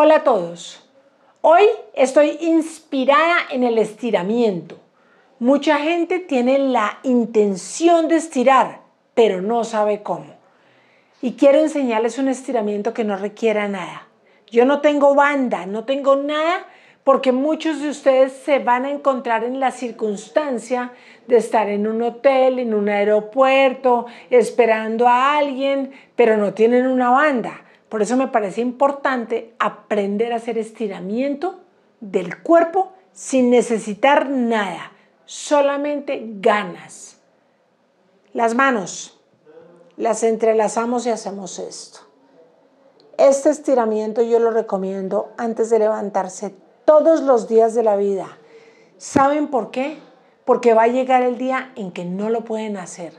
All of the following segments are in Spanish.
Hola a todos. Hoy estoy inspirada en el estiramiento. Mucha gente tiene la intención de estirar, pero no sabe cómo. Y quiero enseñarles un estiramiento que no requiera nada. Yo no tengo banda, no tengo nada, porque muchos de ustedes se van a encontrar en la circunstancia de estar en un hotel, en un aeropuerto, esperando a alguien, pero no tienen una banda por eso me parece importante aprender a hacer estiramiento del cuerpo sin necesitar nada, solamente ganas. Las manos las entrelazamos y hacemos esto. Este estiramiento yo lo recomiendo antes de levantarse todos los días de la vida. ¿Saben por qué? Porque va a llegar el día en que no lo pueden hacer.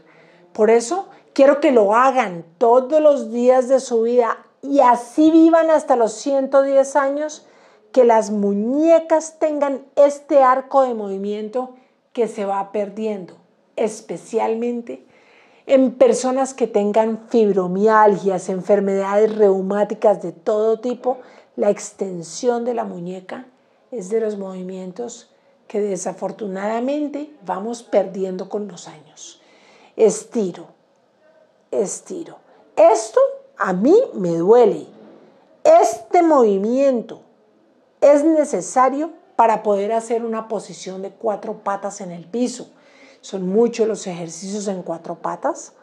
Por eso quiero que lo hagan todos los días de su vida y así vivan hasta los 110 años, que las muñecas tengan este arco de movimiento que se va perdiendo, especialmente en personas que tengan fibromialgias, enfermedades reumáticas de todo tipo, la extensión de la muñeca es de los movimientos que desafortunadamente vamos perdiendo con los años. Estiro, estiro. Esto a mí me duele. Este movimiento es necesario para poder hacer una posición de cuatro patas en el piso. Son muchos los ejercicios en cuatro patas.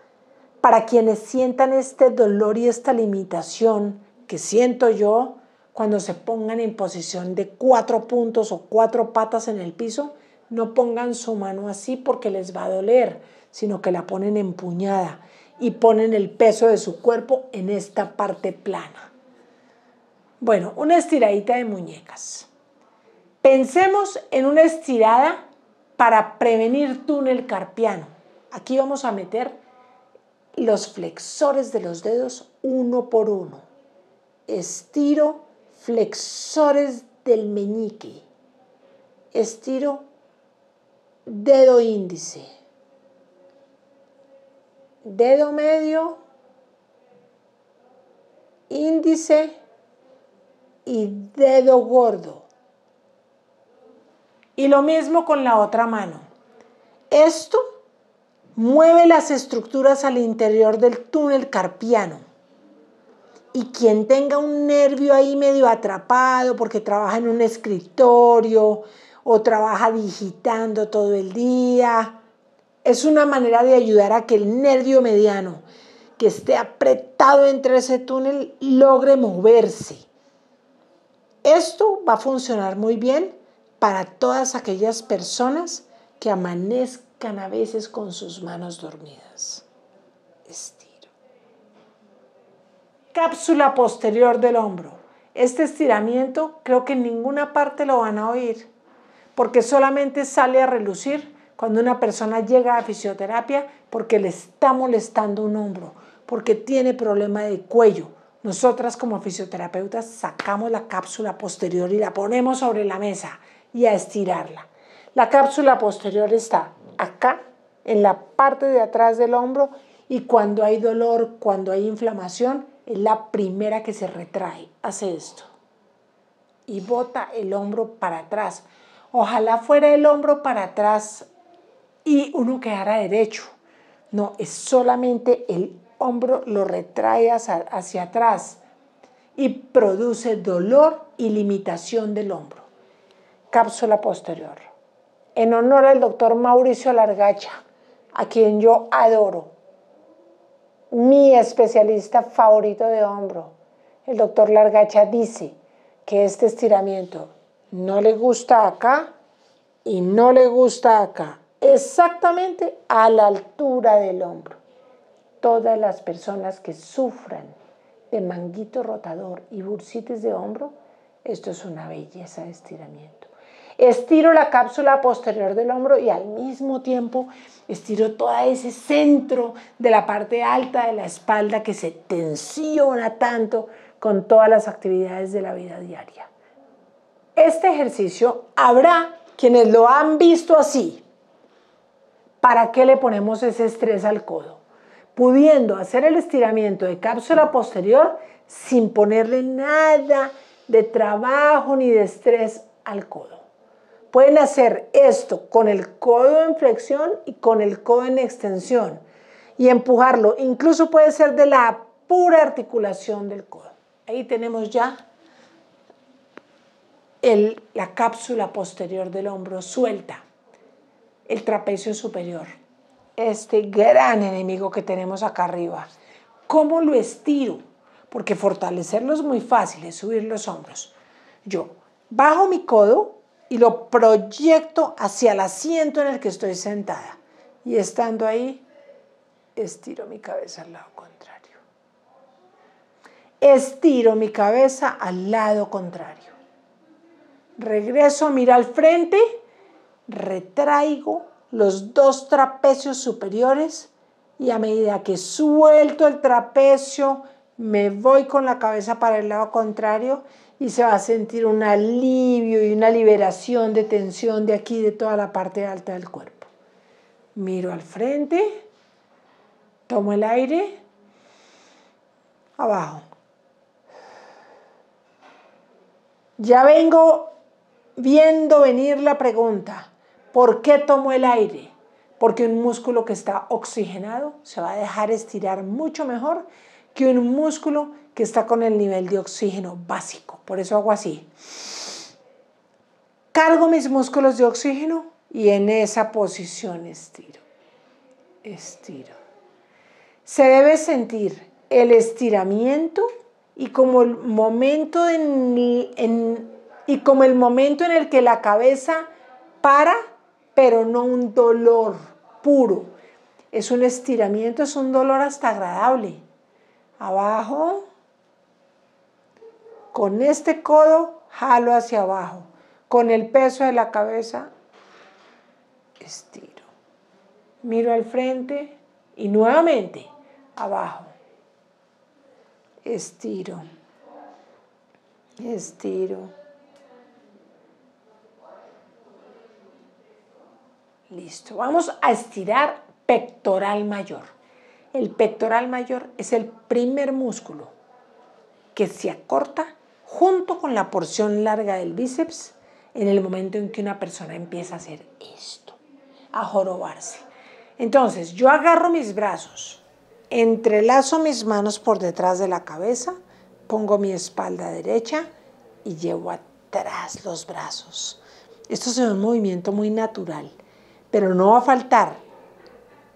Para quienes sientan este dolor y esta limitación que siento yo cuando se pongan en posición de cuatro puntos o cuatro patas en el piso, no pongan su mano así porque les va a doler, sino que la ponen empuñada y ponen el peso de su cuerpo en esta parte plana. Bueno, una estiradita de muñecas. Pensemos en una estirada para prevenir túnel carpiano. Aquí vamos a meter los flexores de los dedos uno por uno. Estiro flexores del meñique. Estiro dedo índice dedo medio, índice y dedo gordo. Y lo mismo con la otra mano. Esto mueve las estructuras al interior del túnel carpiano. Y quien tenga un nervio ahí medio atrapado porque trabaja en un escritorio o trabaja digitando todo el día, es una manera de ayudar a que el nervio mediano que esté apretado entre ese túnel logre moverse. Esto va a funcionar muy bien para todas aquellas personas que amanezcan a veces con sus manos dormidas. Estiro. Cápsula posterior del hombro. Este estiramiento creo que en ninguna parte lo van a oír porque solamente sale a relucir cuando una persona llega a fisioterapia porque le está molestando un hombro, porque tiene problema de cuello. Nosotras como fisioterapeutas sacamos la cápsula posterior y la ponemos sobre la mesa y a estirarla. La cápsula posterior está acá, en la parte de atrás del hombro y cuando hay dolor, cuando hay inflamación, es la primera que se retrae. Hace esto. Y bota el hombro para atrás. Ojalá fuera el hombro para atrás y uno quedará derecho. No, es solamente el hombro lo retrae hacia, atrás y produce dolor y limitación del hombro. Cápsula posterior. En honor al doctor Mauricio Largacha, a quien yo adoro, mi especialista favorito de hombro, el doctor Largacha dice que este estiramiento no le gusta acá y no le gusta acá exactamente a la altura del hombro. Todas las personas que sufran de manguito rotador y bursitis de hombro, esto es una belleza de estiramiento. Estiro la cápsula posterior del hombro y al mismo tiempo estiro todo ese centro de la parte alta de la espalda que se tensiona tanto con todas las actividades de la vida diaria. Este ejercicio habrá quienes lo han visto así, ¿para qué le ponemos ese estrés al codo? Pudiendo hacer el estiramiento de cápsula posterior sin ponerle nada de trabajo ni de estrés al codo. Pueden hacer esto con el codo en flexión y con el codo en extensión y empujarlo. Incluso puede ser de la pura articulación del codo. Ahí tenemos ya la cápsula posterior del hombro suelta el trapecio superior, este gran enemigo que tenemos acá arriba. ¿Cómo lo estiro? Porque fortalecerlo es muy fácil, es subir los hombros. Yo bajo mi codo y lo proyecto hacia el asiento en el que estoy sentada. Y estando ahí, estiro mi cabeza al lado contrario. Estiro mi cabeza al lado contrario. Regreso, mira al frente retraigo los dos trapecios superiores y a medida que suelto el trapecio, me voy con la cabeza para el lado contrario y se va a sentir un alivio y una liberación de tensión de aquí, de toda la parte alta del cuerpo. Miro al frente, tomo el aire, abajo. Ya vengo viendo venir la pregunta. ¿Por qué tomo el aire? Porque un músculo que está oxigenado se va a dejar estirar mucho mejor que un músculo que está con el nivel de oxígeno básico. Por eso hago así. Cargo mis músculos de oxígeno y en esa posición estiro. Estiro. Se debe sentir el estiramiento y como el momento y como el momento en el que la cabeza para pero no un dolor puro. Es un estiramiento, es un dolor hasta agradable. Abajo, con este codo jalo hacia abajo, con el peso de la cabeza estiro. Miro al frente y nuevamente abajo. Estiro. Estiro Listo. Vamos a estirar pectoral mayor. El pectoral mayor es el primer músculo que se acorta junto con la porción larga del bíceps en el momento en que una persona empieza a hacer esto, a jorobarse. Entonces, yo agarro mis brazos, entrelazo mis manos por detrás de la cabeza, pongo mi espalda derecha y llevo atrás los brazos. Esto es un movimiento muy natural. Pero no va a faltar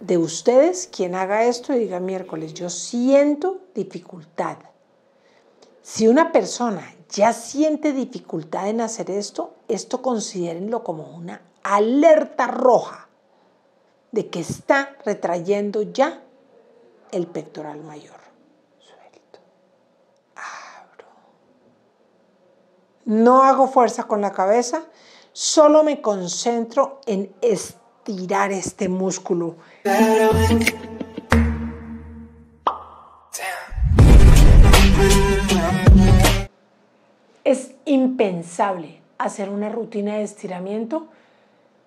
de ustedes quien haga esto y diga miércoles, yo siento dificultad. Si una persona ya siente dificultad en hacer esto, esto considérenlo como una alerta roja de que está retrayendo ya el pectoral mayor. Suelto. Abro. No hago fuerza con la cabeza, solo me concentro en este tirar este músculo. Es impensable hacer una rutina de estiramiento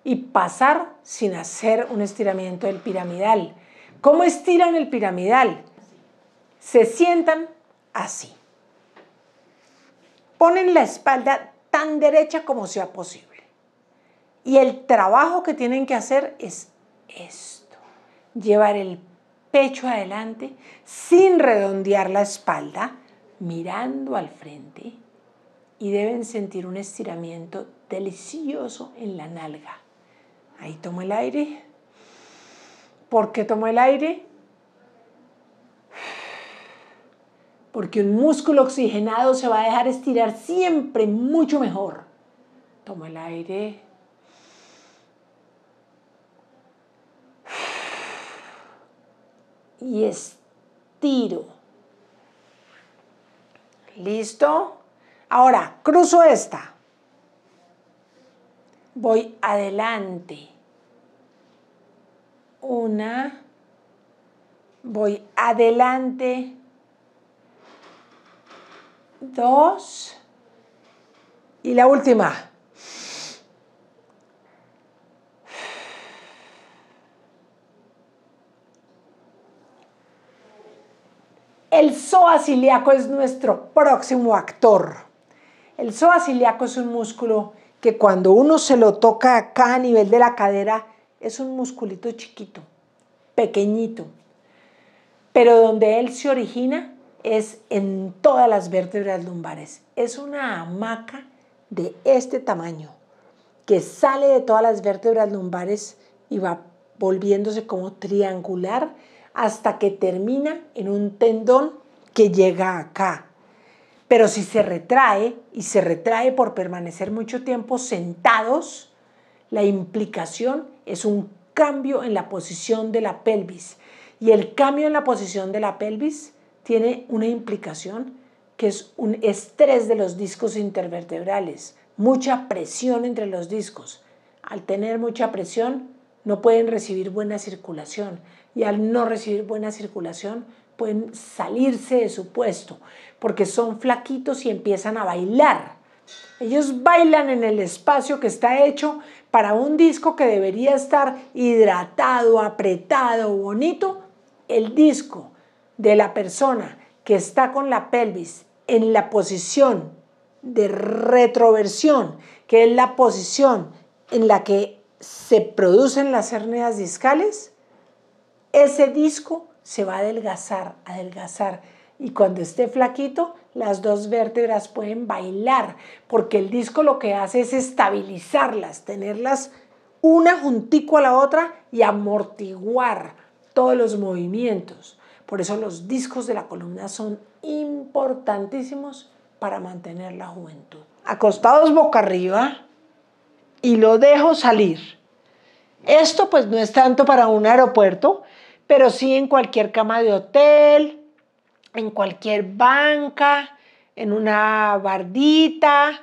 y pasar sin hacer un estiramiento del piramidal. ¿Cómo estiran el piramidal? Se sientan así. Ponen la espalda tan derecha como sea posible. Y el trabajo que tienen que hacer es esto, llevar el pecho adelante sin redondear la espalda, mirando al frente y deben sentir un estiramiento delicioso en la nalga. Ahí tomo el aire. ¿Por qué tomo el aire? Porque un músculo oxigenado se va a dejar estirar siempre mucho mejor. Tomo el aire. y estiro. ¿Listo? Ahora, cruzo esta. Voy adelante. Una. Voy adelante. Dos. Y la última. El psoas ilíaco es nuestro próximo actor. El psoas es un músculo que cuando uno se lo toca acá a nivel de la cadera, es un musculito chiquito, pequeñito, pero donde él se origina es en todas las vértebras lumbares. Es una hamaca de este tamaño que sale de todas las vértebras lumbares y va volviéndose como triangular hasta que termina en un tendón que llega acá. Pero si se retrae y se retrae por permanecer mucho tiempo sentados, la implicación es un cambio en la posición de la pelvis. Y el cambio en la posición de la pelvis tiene una implicación que es un estrés de los discos intervertebrales, mucha presión entre los discos. Al tener mucha presión, no pueden recibir buena circulación y al no recibir buena circulación pueden salirse de su puesto porque son flaquitos y empiezan a bailar. Ellos bailan en el espacio que está hecho para un disco que debería estar hidratado, apretado, bonito. El disco de la persona que está con la pelvis en la posición de retroversión, que es la posición en la que se producen las hernias discales, ese disco se va a adelgazar, adelgazar. Y cuando esté flaquito, las dos vértebras pueden bailar, porque el disco lo que hace es estabilizarlas, tenerlas una juntico a la otra y amortiguar todos los movimientos. Por eso los discos de la columna son importantísimos para mantener la juventud. Acostados boca arriba y lo dejo salir. Esto pues no es tanto para un aeropuerto, pero sí en cualquier cama de hotel, en cualquier banca, en una bardita,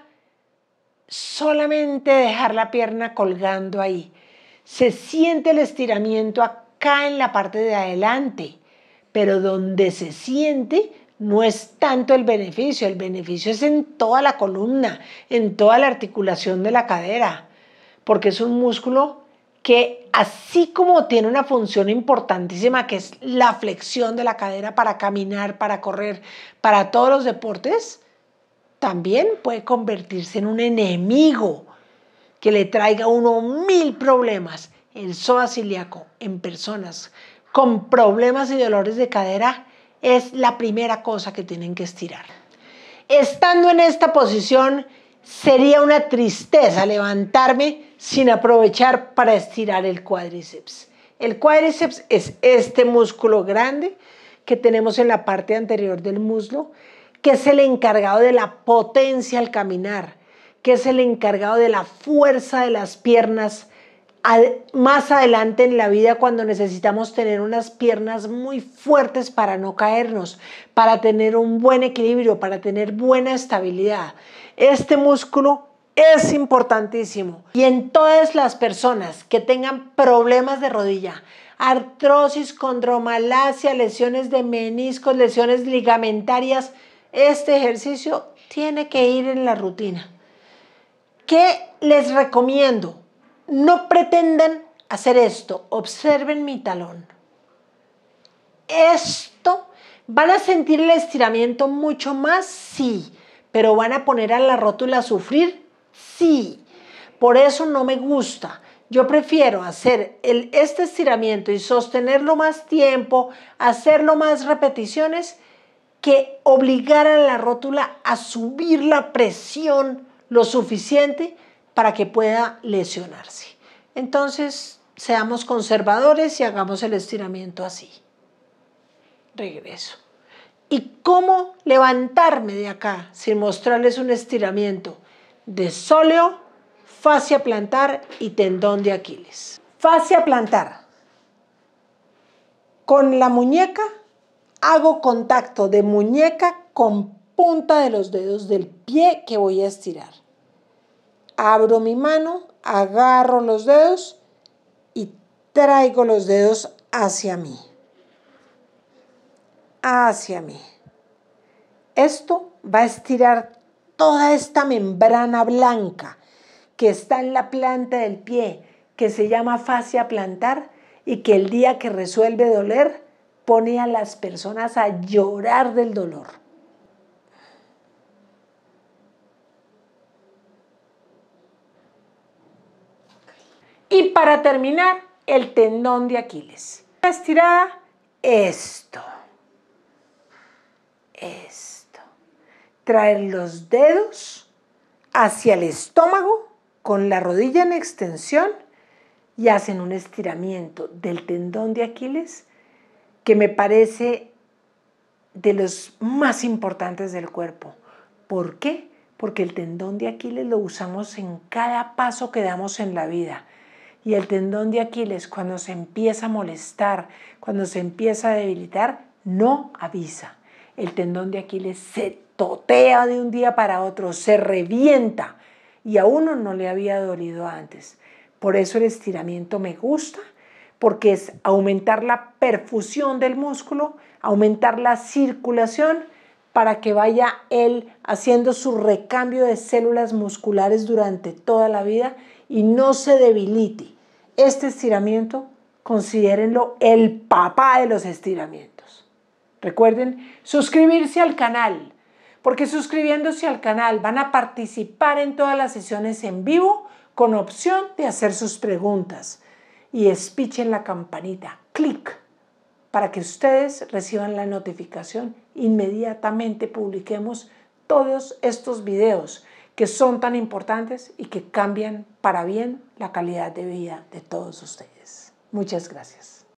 solamente dejar la pierna colgando ahí. Se siente el estiramiento acá en la parte de adelante, pero donde se siente no es tanto el beneficio, el beneficio es en toda la columna, en toda la articulación de la cadera, porque es un músculo que así como tiene una función importantísima que es la flexión de la cadera para caminar, para correr, para todos los deportes, también puede convertirse en un enemigo que le traiga uno mil problemas. El soma ciliaco en personas con problemas y dolores de cadera es la primera cosa que tienen que estirar. Estando en esta posición, sería una tristeza levantarme sin aprovechar para estirar el cuádriceps. El cuádriceps es este músculo grande que tenemos en la parte anterior del muslo, que es el encargado de la potencia al caminar, que es el encargado de la fuerza de las piernas más adelante en la vida cuando necesitamos tener unas piernas muy fuertes para no caernos, para tener un buen equilibrio, para tener buena estabilidad. Este músculo es importantísimo. Y en todas las personas que tengan problemas de rodilla, artrosis, condromalacia, lesiones de meniscos, lesiones ligamentarias, este ejercicio tiene que ir en la rutina. ¿Qué les recomiendo? No pretendan hacer esto. Observen mi talón. Esto van a sentir el estiramiento mucho más, sí, pero van a poner a la rótula a sufrir Sí, por eso no me gusta. Yo prefiero hacer este estiramiento y sostenerlo más tiempo, hacerlo más repeticiones, que obligar a la rótula a subir la presión lo suficiente para que pueda lesionarse. Entonces, seamos conservadores y hagamos el estiramiento así. Regreso. ¿Y cómo levantarme de acá sin mostrarles un estiramiento? de sóleo, fascia plantar y tendón de Aquiles. Fascia plantar. Con la muñeca hago contacto de muñeca con punta de los dedos del pie que voy a estirar. Abro mi mano, agarro los dedos y traigo los dedos hacia mí. Hacia mí. Esto va a estirar toda esta membrana blanca que está en la planta del pie, que se llama fascia plantar y que el día que resuelve doler pone a las personas a llorar del dolor. Y para terminar, el tendón de Aquiles. estirada, esto. Esto traen los dedos hacia el estómago con la rodilla en extensión y hacen un estiramiento del tendón de Aquiles que me parece de los más importantes del cuerpo. ¿Por qué? Porque el tendón de Aquiles lo usamos en cada paso que damos en la vida. Y el tendón de Aquiles cuando se empieza a molestar, cuando se empieza a debilitar, no avisa. El tendón de Aquiles se totea de un día para otro, se revienta y a uno no le había dolido antes. Por eso el estiramiento me gusta, porque es aumentar la perfusión del músculo, aumentar la circulación para que vaya él haciendo su recambio de células musculares durante toda la vida y no se debilite. Este estiramiento considérenlo el papá de los estiramientos. Recuerden suscribirse al canal porque suscribiéndose al canal van a participar en todas las sesiones en vivo con opción de hacer sus preguntas. Y espichen la campanita, clic, para que ustedes reciban la notificación. Inmediatamente publiquemos todos estos videos que son tan importantes y que cambian para bien la calidad de vida de todos ustedes. Muchas gracias.